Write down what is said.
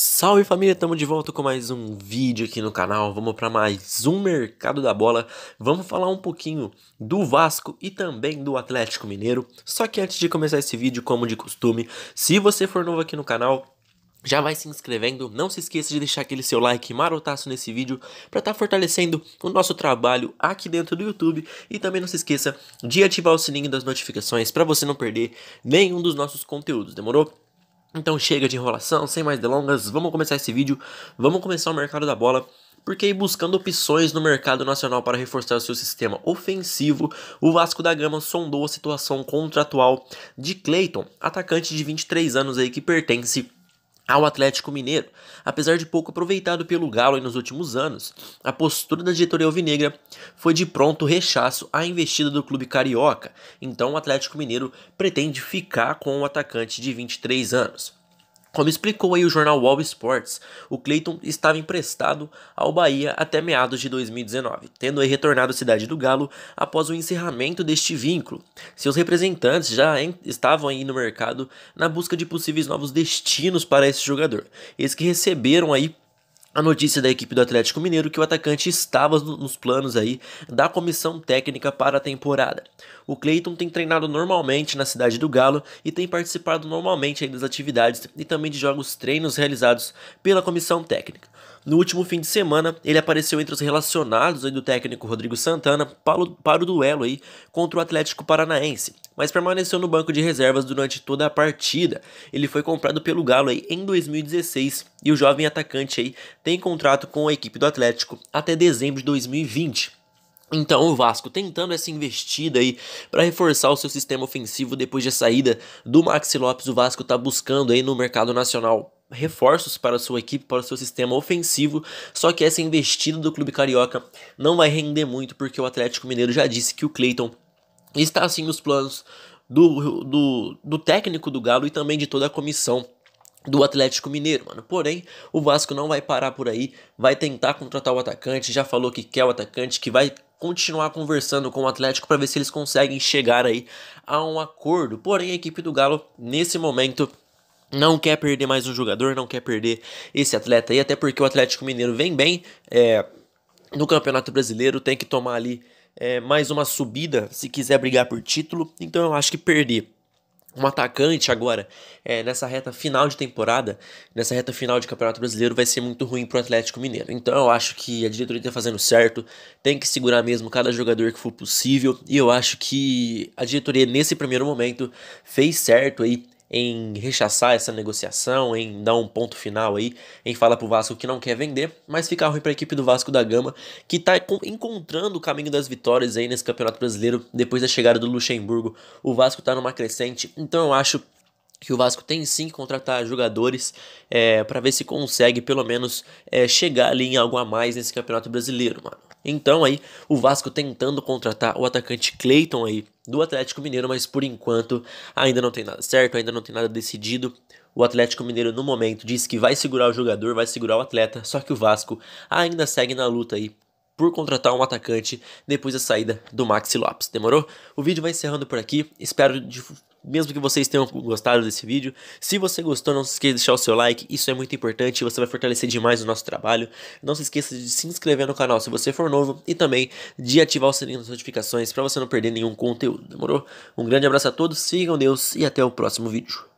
Salve família, estamos de volta com mais um vídeo aqui no canal. Vamos para mais um mercado da bola. Vamos falar um pouquinho do Vasco e também do Atlético Mineiro. Só que antes de começar esse vídeo, como de costume, se você for novo aqui no canal, já vai se inscrevendo, não se esqueça de deixar aquele seu like marotaço nesse vídeo para estar tá fortalecendo o nosso trabalho aqui dentro do YouTube e também não se esqueça de ativar o sininho das notificações para você não perder nenhum dos nossos conteúdos, demorou? Então chega de enrolação, sem mais delongas, vamos começar esse vídeo, vamos começar o mercado da bola porque buscando opções no mercado nacional para reforçar o seu sistema ofensivo, o Vasco da Gama sondou a situação contratual de Clayton, atacante de 23 anos aí que pertence ao Atlético Mineiro. Apesar de pouco aproveitado pelo Galo nos últimos anos, a postura da diretoria alvinegra foi de pronto rechaço à investida do clube carioca. Então o Atlético Mineiro pretende ficar com o atacante de 23 anos. Como explicou aí o jornal Wall Sports, o Clayton estava emprestado ao Bahia até meados de 2019, tendo aí retornado à cidade do Galo após o encerramento deste vínculo. Seus representantes já estavam aí no mercado na busca de possíveis novos destinos para esse jogador, eles que receberam aí a notícia da equipe do Atlético Mineiro que o atacante estava nos planos aí da comissão técnica para a temporada. O Cleiton tem treinado normalmente na cidade do Galo e tem participado normalmente das atividades e também de jogos treinos realizados pela comissão técnica. No último fim de semana, ele apareceu entre os relacionados do técnico Rodrigo Santana para o duelo aí contra o Atlético Paranaense, mas permaneceu no banco de reservas durante toda a partida. Ele foi comprado pelo Galo aí em 2016 e o jovem atacante aí tem contrato com a equipe do Atlético até dezembro de 2020. Então o Vasco tentando essa investida aí para reforçar o seu sistema ofensivo depois da saída do Maxi Lopes, o Vasco está buscando aí no mercado nacional reforços para sua equipe, para o seu sistema ofensivo, só que essa investida do clube carioca não vai render muito, porque o Atlético Mineiro já disse que o Cleiton está assim nos planos do, do, do técnico do Galo e também de toda a comissão do Atlético Mineiro, mano. Porém, o Vasco não vai parar por aí, vai tentar contratar o atacante, já falou que quer o atacante, que vai continuar conversando com o Atlético para ver se eles conseguem chegar aí a um acordo. Porém, a equipe do Galo nesse momento não quer perder mais um jogador, não quer perder esse atleta aí, até porque o Atlético Mineiro vem bem é, no Campeonato Brasileiro, tem que tomar ali é, mais uma subida se quiser brigar por título, então eu acho que perder um atacante agora, é, nessa reta final de temporada, nessa reta final de Campeonato Brasileiro, vai ser muito ruim pro Atlético Mineiro. Então eu acho que a diretoria tá fazendo certo, tem que segurar mesmo cada jogador que for possível, e eu acho que a diretoria, nesse primeiro momento, fez certo aí em rechaçar essa negociação, em dar um ponto final aí, em falar pro Vasco que não quer vender, mas fica ruim para a equipe do Vasco da Gama, que tá encontrando o caminho das vitórias aí nesse Campeonato Brasileiro depois da chegada do Luxemburgo. O Vasco tá numa crescente, então eu acho que o Vasco tem sim que contratar jogadores é, para ver se consegue pelo menos é, chegar ali em algo a mais nesse Campeonato Brasileiro, mano. Então aí o Vasco tentando contratar o atacante Clayton aí do Atlético Mineiro, mas por enquanto ainda não tem nada certo, ainda não tem nada decidido. O Atlético Mineiro no momento diz que vai segurar o jogador, vai segurar o atleta, só que o Vasco ainda segue na luta aí por contratar um atacante depois da saída do Maxi Lopes. Demorou? O vídeo vai encerrando por aqui. Espero de mesmo que vocês tenham gostado desse vídeo. Se você gostou, não se esqueça de deixar o seu like, isso é muito importante, você vai fortalecer demais o nosso trabalho. Não se esqueça de se inscrever no canal se você for novo e também de ativar o sininho das notificações para você não perder nenhum conteúdo, demorou? Um grande abraço a todos, sigam Deus e até o próximo vídeo.